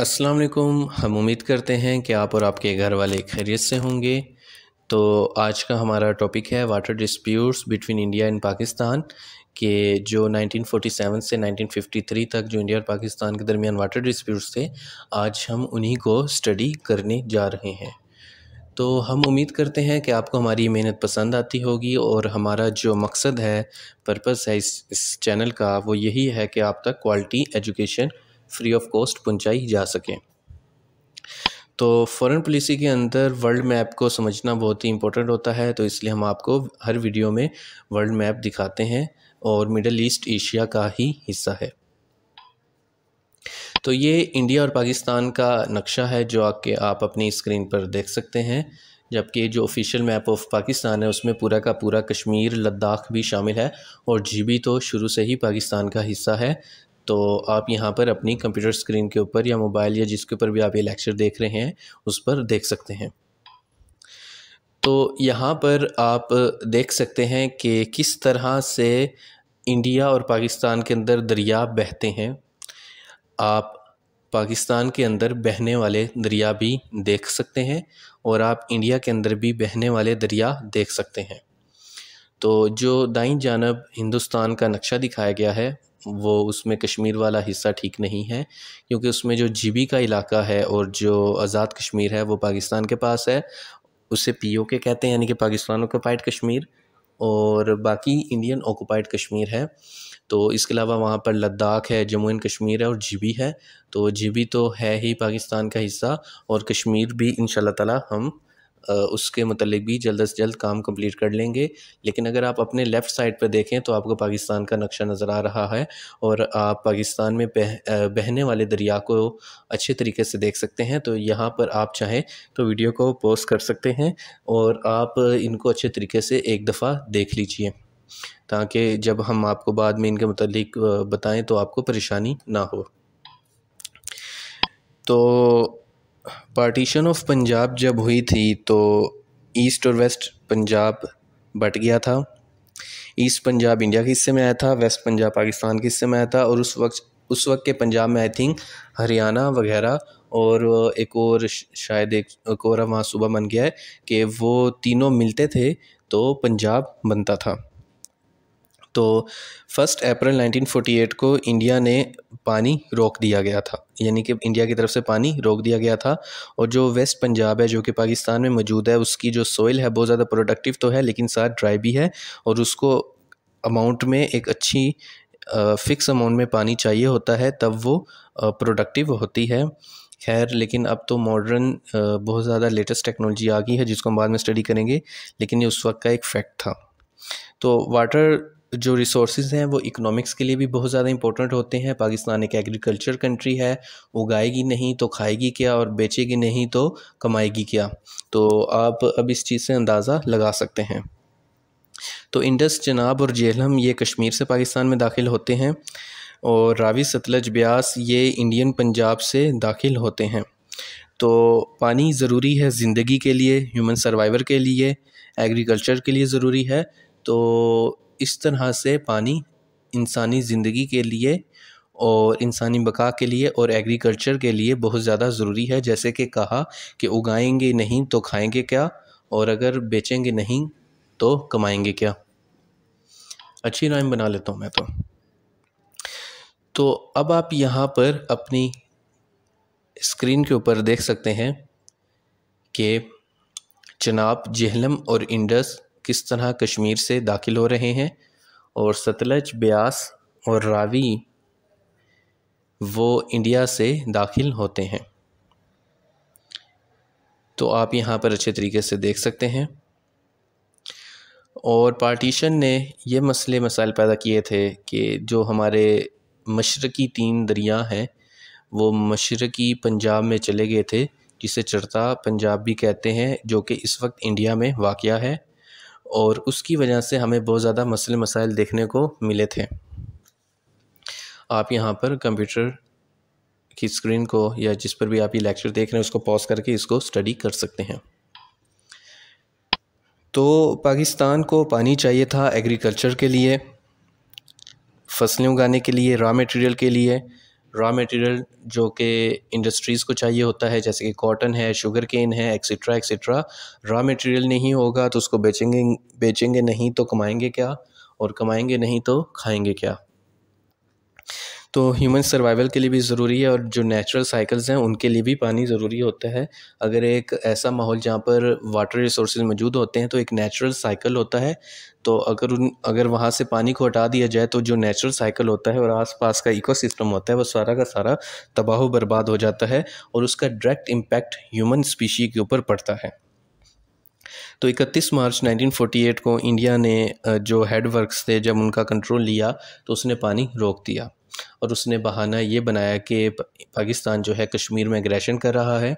अस्सलाम वालेकुम हम उम्मीद करते हैं कि आप और आपके घर वाले खैरियत से होंगे तो आज का हमारा टॉपिक है water disputes between India and Pakistan के जो 1947 से 1953 तक जो इंडिया और पाकिस्तान के दरमियान वाटर डिस्प्यूट्स थे आज हम उन्हीं को स्टडी करने जा रहे हैं तो हम उम्मीद करते हैं कि आपको हमारी मेहनत पसंद आती होगी और हमारा जो मकसद है पर्पस है इस, इस चैनल का वो यही है कि आप तक quality education free of cost पहुंचाई जा सकें तो फ़ॉरेन पॉलिसी के अंदर वर्ल्ड मैप को समझना बहुत ही इंपॉर्टेंट होता है तो इसलिए हम आपको हर वीडियो में वर्ल्ड मैप दिखाते हैं और मिडल ईस्ट एशिया का ही हिस्सा है तो ये इंडिया और पाकिस्तान का नक्शा है जो आपके आप अपनी स्क्रीन पर देख सकते हैं जबकि जो ऑफिशियल मैप ऑफ पाकिस्तान है उसमें पूरा का पूरा कश्मीर लद्दाख भी शामिल है और जीबी तो शुरू से ही पाकिस्तान का हिस्सा है तो आप यहाँ पर अपनी कंप्यूटर स्क्रीन के ऊपर या मोबाइल या जिसके ऊपर भी आप ये लेक्चर देख रहे हैं उस पर देख सकते हैं तो यहाँ पर आप देख सकते हैं कि किस तरह से इंडिया और पाकिस्तान के अंदर दरिया बहते हैं आप पाकिस्तान के अंदर बहने वाले दरिया भी देख सकते हैं और आप इंडिया के अंदर भी बहने वाले दरिया देख सकते हैं तो जो दाई जानब हिंदुस्तान का नक्शा दिखाया गया है वो उसमें कश्मीर वाला हिस्सा ठीक नहीं है क्योंकि उसमें जो जीबी का इलाका है और जो आज़ाद कश्मीर है वो पाकिस्तान के पास है उसे पी ओ के कहते हैं यानी कि पाकिस्तान ऑक्यूपाइड कश्मीर और बाकी इंडियन ऑक्यूपाइड कश्मीर है तो इसके अलावा वहाँ पर लद्दाख है जम्मू एंड कश्मीर है और जीबी है तो जीबी तो है ही पाकिस्तान का हिस्सा और कश्मीर भी इन ताला हम उसके मतलब भी जल्द अज़ जल्द काम कंप्लीट कर लेंगे लेकिन अगर आप अपने लेफ़्ट साइड पर देखें तो आपको पाकिस्तान का नक्शा नज़र आ रहा है और आप पाकिस्तान में बह, बहने वाले दरिया को अच्छे तरीके से देख सकते हैं तो यहाँ पर आप चाहें तो वीडियो को पोस्ट कर सकते हैं और आप इनको अच्छे तरीके से एक दफ़ा देख लीजिए ताकि जब हम आपको बाद में इनके मतलब बताएं तो आपको परेशानी ना हो तो पार्टीशन ऑफ पंजाब जब हुई थी तो ईस्ट और वेस्ट पंजाब बट गया था ईस्ट पंजाब इंडिया के हिस्से में आया था वेस्ट पंजाब पाकिस्तान के हिस्से में आया था और उस वक्त उस वक्त के पंजाब में आई थिंक हरियाणा वगैरह और एक और शायद एक, एक और वहाँ सूबा बन गया है कि वो तीनों मिलते थे तो पंजाब बनता था तो फर्स्ट अप्रैल 1948 को इंडिया ने पानी रोक दिया गया था यानी कि इंडिया की तरफ से पानी रोक दिया गया था और जो वेस्ट पंजाब है जो कि पाकिस्तान में मौजूद है उसकी जो सोइल है बहुत ज़्यादा प्रोडक्टिव तो है लेकिन साथ ड्राई भी है और उसको अमाउंट में एक अच्छी फ़िक्स अमाउंट में पानी चाहिए होता है तब वो प्रोडक्टिव होती है खैर लेकिन अब तो मॉडर्न बहुत ज़्यादा लेटेस्ट टेक्नोलॉजी आ गई है जिसको हम बाद में स्टडी करेंगे लेकिन ये उस वक्त का एक फैक्ट था तो वाटर जो रिसोर्सेज हैं वो इकोनॉमिक्स के लिए भी बहुत ज़्यादा इंपॉर्टेंट होते हैं पाकिस्तान एक एग्रीकल्चर कंट्री है उगाएगी नहीं तो खाएगी क्या और बेचेगी नहीं तो कमाएगी क्या तो आप अब इस चीज़ से अंदाज़ा लगा सकते हैं तो इंडस जनाब और जेहलम ये कश्मीर से पाकिस्तान में दाखिल होते हैं और रावी सतलज ब्यास ये इंडियन पंजाब से दाखिल होते हैं तो पानी ज़रूरी है ज़िंदगी के लिए ह्यूमन सर्वाइवर के लिए एग्रीकल्चर के लिए ज़रूरी है तो इस तरह से पानी इंसानी ज़िंदगी के लिए और इंसानी बका के लिए और एग्रीकल्चर के लिए बहुत ज़्यादा ज़रूरी है जैसे कि कहा कि उगाएंगे नहीं तो खाएंगे क्या और अगर बेचेंगे नहीं तो कमाएंगे क्या अच्छी राइम बना लेता हूँ मैं तो तो अब आप यहाँ पर अपनी स्क्रीन के ऊपर देख सकते हैं कि चनाब जहलम और इंडस किस तरह कश्मीर से दाखिल हो रहे हैं और सतलज ब्यास और रावी वो इंडिया से दाखिल होते हैं तो आप यहाँ पर अच्छे तरीके से देख सकते हैं और पार्टीशन ने ये मसले मसाइल पैदा किए थे कि जो हमारे मशरक़ी तीन दरिया हैं वो मशरक़ी पंजाब में चले गए थे जिसे चरता पंजाब भी कहते हैं जो कि इस वक्त इंडिया में वाक़ है और उसकी वजह से हमें बहुत ज़्यादा मसले मसाइल देखने को मिले थे आप यहाँ पर कंप्यूटर की स्क्रीन को या जिस पर भी आप ये लेक्चर देख रहे हैं उसको पॉज करके इसको स्टडी कर सकते हैं तो पाकिस्तान को पानी चाहिए था एग्रीकल्चर के लिए फसलें उगाने के लिए रॉ मटेरियल के लिए रॉ मटेरियल जो कि इंडस्ट्रीज़ को चाहिए होता है जैसे कि कॉटन है शुगर केन है एक्सेट्रा एक्सेट्रा रॉ मटेरियल नहीं होगा तो उसको बेचेंगे बेचेंगे नहीं तो कमाएंगे क्या और कमाएंगे नहीं तो खाएंगे क्या तो ह्यूमन सर्वाइवल के लिए भी ज़रूरी है और जो नेचुरल साइकिल्स हैं उनके लिए भी पानी ज़रूरी होता है अगर एक ऐसा माहौल जहाँ पर वाटर रिसोर्स मौजूद होते हैं तो एक नेचुरल साइकिल होता है तो अगर उन अगर वहाँ से पानी को हटा दिया जाए तो जो नेचुरल साइकिल होता है और आसपास का इकोसिस्टम होता है वो सारा का सारा तबाह बर्बाद हो जाता है और उसका डायरेक्ट इम्पैक्ट ह्यूमन स्पीशी के ऊपर पड़ता है तो 31 मार्च 1948 को इंडिया ने जो हेड वर्क्स थे जब उनका कंट्रोल लिया तो उसने पानी रोक दिया और उसने बहाना ये बनाया कि पाकिस्तान जो है कश्मीर में एग्रेशन कर रहा है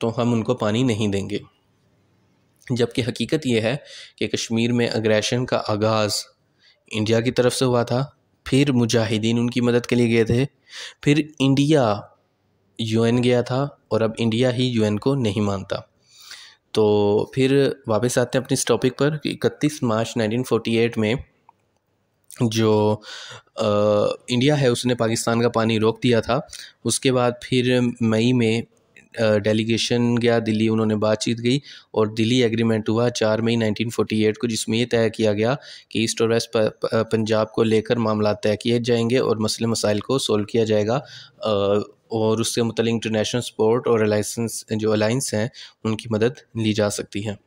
तो हम उनको पानी नहीं देंगे जबकि हकीकत यह है कि कश्मीर में अग्रेशन का आगाज़ इंडिया की तरफ से हुआ था फिर मुजाहिदीन उनकी मदद के लिए गए थे फिर इंडिया यूएन गया था और अब इंडिया ही यूएन को नहीं मानता तो फिर वापस आते हैं अपने इस टॉपिक पर कि इकतीस मार्च 1948 में जो आ, इंडिया है उसने पाकिस्तान का पानी रोक दिया था उसके बाद फिर मई में डेलीगेशन गया दिल्ली उन्होंने बातचीत गई और दिल्ली एग्रीमेंट हुआ चार मई 1948 को जिसमें यह तय किया गया कि ईस्ट और वेस्ट पंजाब को लेकर मामला तय किए जाएंगे और मसले मसाइल को सोल्व किया जाएगा और उससे मुतल इंटरनेशनल सपोर्ट और अलाइसेंस जो अलाइंस हैं उनकी मदद ली जा सकती है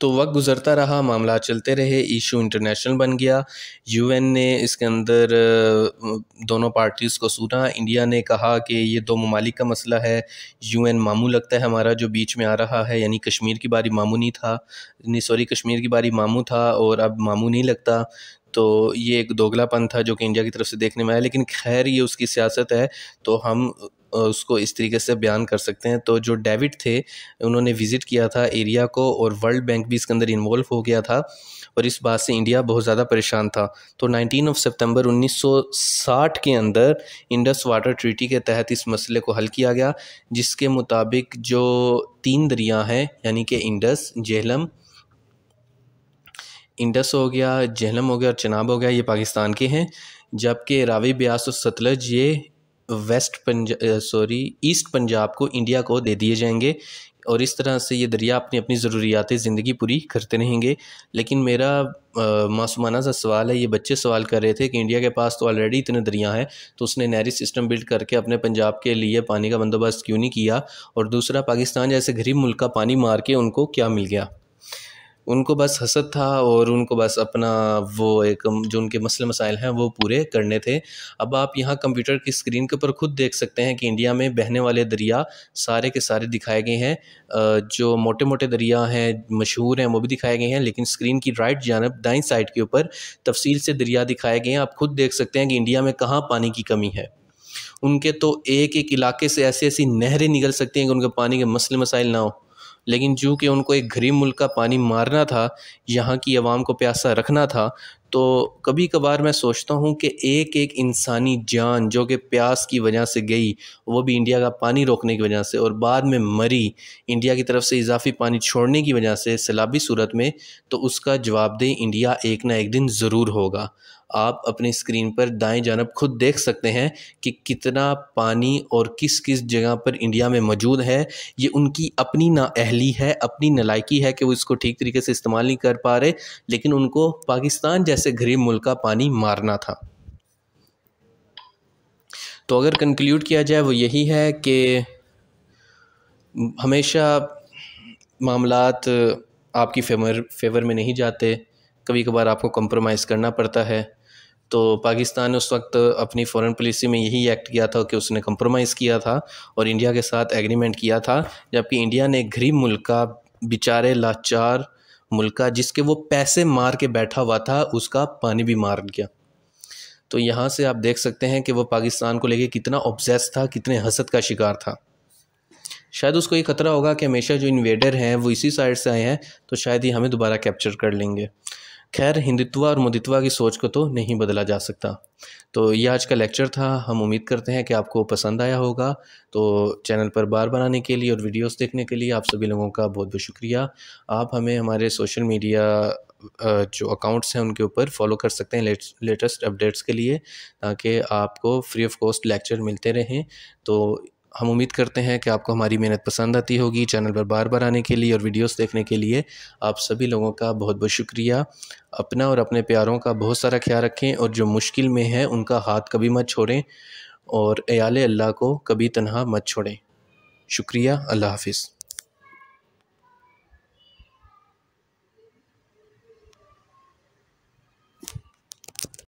तो वक्त गुजरता रहा मामला चलते रहे इशू इंटरनेशनल बन गया यूएन ने इसके अंदर दोनों पार्टीज़ को सुना इंडिया ने कहा कि ये दो ममालिक का मसला है यूएन मामू लगता है हमारा जो बीच में आ रहा है यानी कश्मीर की बारी मामू नहीं था नहीं सॉरी कश्मीर की बारी मामू था और अब मामू नहीं लगता तो ये एक दोगलापन था जो कि इंडिया की तरफ से देखने में आया लेकिन खैर ये उसकी सियासत है तो हम उसको इस तरीके से बयान कर सकते हैं तो जो डेविड थे उन्होंने विज़िट किया था एरिया को और वर्ल्ड बैंक भी इसके अंदर इन्वॉल्व हो गया था और इस बात से इंडिया बहुत ज़्यादा परेशान था तो 19 ऑफ सितंबर 1960 के अंदर इंडस वाटर ट्रीटी के तहत इस मसले को हल किया गया जिसके मुताबिक जो तीन दरिया हैं यानी कि इंडस जेहलम इंडस हो गया जहलम हो गया और चनाब हो गया ये पाकिस्तान के हैं जबकि रावी ब्यास और सतलज ये वेस्ट पंजा सॉरी ईस्ट पंजाब को इंडिया को दे दिए जाएंगे और इस तरह से ये दरिया अपनी अपनी ज़रूरियात ज़िंदगी पूरी करते रहेंगे लेकिन मेरा मासूमाना सा सवाल है ये बच्चे सवाल कर रहे थे कि इंडिया के पास तो ऑलरेडी इतने दरिया हैं तो उसने नहरी सिस्टम बिल्ड करके अपने पंजाब के लिए पानी का बंदोबस्त क्यों नहीं किया और दूसरा पाकिस्तान जैसे गरीब मुल्क का पानी मार के उनको क्या मिल गया उनको बस हसद था और उनको बस अपना वो एक जो उनके मसले मसाइल हैं वो पूरे करने थे अब आप यहाँ कंप्यूटर की स्क्रीन के ऊपर ख़ुद देख सकते हैं कि इंडिया में बहने वाले दरिया सारे के सारे दिखाए गए हैं जो मोटे मोटे दरिया हैं मशहूर हैं वो भी दिखाए गए हैं लेकिन स्क्रीन की राइट जानब दाई साइड के ऊपर तफसील से दरिया दिखाए गए हैं आप खुद देख सकते हैं कि इंडिया में कहाँ पानी की कमी है उनके तो एक एक इलाके से ऐसी ऐसी नहरें निकल सकती हैं कि उनके पानी के मसले मसाइल ना हो लेकिन जो कि उनको एक गरीब मुल्क का पानी मारना था यहाँ की आवाम को प्यासा रखना था तो कभी कभार मैं सोचता हूँ कि एक एक इंसानी जान जो कि प्यास की वजह से गई वो भी इंडिया का पानी रोकने की वजह से और बाद में मरी इंडिया की तरफ से इजाफी पानी छोड़ने की वजह से सैलाबी सूरत में तो उसका जवाब दे इंडिया एक ना एक दिन ज़रूर होगा आप अपनी स्क्रीन पर दाएं जानब खुद देख सकते हैं कि कितना पानी और किस किस जगह पर इंडिया में मौजूद है ये उनकी अपनी नाअहली है अपनी नलायकी है कि वो इसको ठीक तरीके से इस्तेमाल नहीं कर पा रहे लेकिन उनको पाकिस्तान जैसे गरीब मुल्क का पानी मारना था तो अगर कंक्लूड किया जाए वो यही है कि हमेशा मामला आपकी फेवर फेवर में नहीं जाते कभी कभार आपको कंप्रोमाइज़ करना पड़ता है तो पाकिस्तान ने उस वक्त अपनी फॉरेन पॉलिसी में यही एक्ट किया था कि उसने कंप्रोमाइज़ किया था और इंडिया के साथ एग्रीमेंट किया था जबकि इंडिया ने गरीब मुल्क का बेचारे लाचार मुल्क का जिसके वो पैसे मार के बैठा हुआ था उसका पानी भी मार गया तो यहाँ से आप देख सकते हैं कि वो पाकिस्तान को लेके कितना ऑब्जेस था कितने हसद का शिकार था शायद उसको ये खतरा होगा कि हमेशा जो इन्वेडर हैं वो इसी साइड से आए हैं तो शायद ही हमें दोबारा कैप्चर कर लेंगे खैर हिंदुत्व और मोदित्व की सोच को तो नहीं बदला जा सकता तो यह आज का लेक्चर था हम उम्मीद करते हैं कि आपको पसंद आया होगा तो चैनल पर बार बनाने के लिए और वीडियोस देखने के लिए आप सभी लोगों का बहुत बहुत शुक्रिया आप हमें हमारे सोशल मीडिया जो अकाउंट्स हैं उनके ऊपर फॉलो कर सकते हैं लेटेस्ट अपडेट्स के लिए ताकि आपको फ्री ऑफ कॉस्ट लेक्चर मिलते रहें तो हम उम्मीद करते हैं कि आपको हमारी मेहनत पसंद आती होगी चैनल पर बार बार आने के लिए और वीडियोस देखने के लिए आप सभी लोगों का बहुत बहुत शुक्रिया अपना और अपने प्यारों का बहुत सारा ख्याल रखें और जो मुश्किल में है उनका हाथ कभी मत छोड़ें और अयाल अल्लाह को कभी तनहा मत छोड़ें शुक्रिया अल्लाह हाफिज़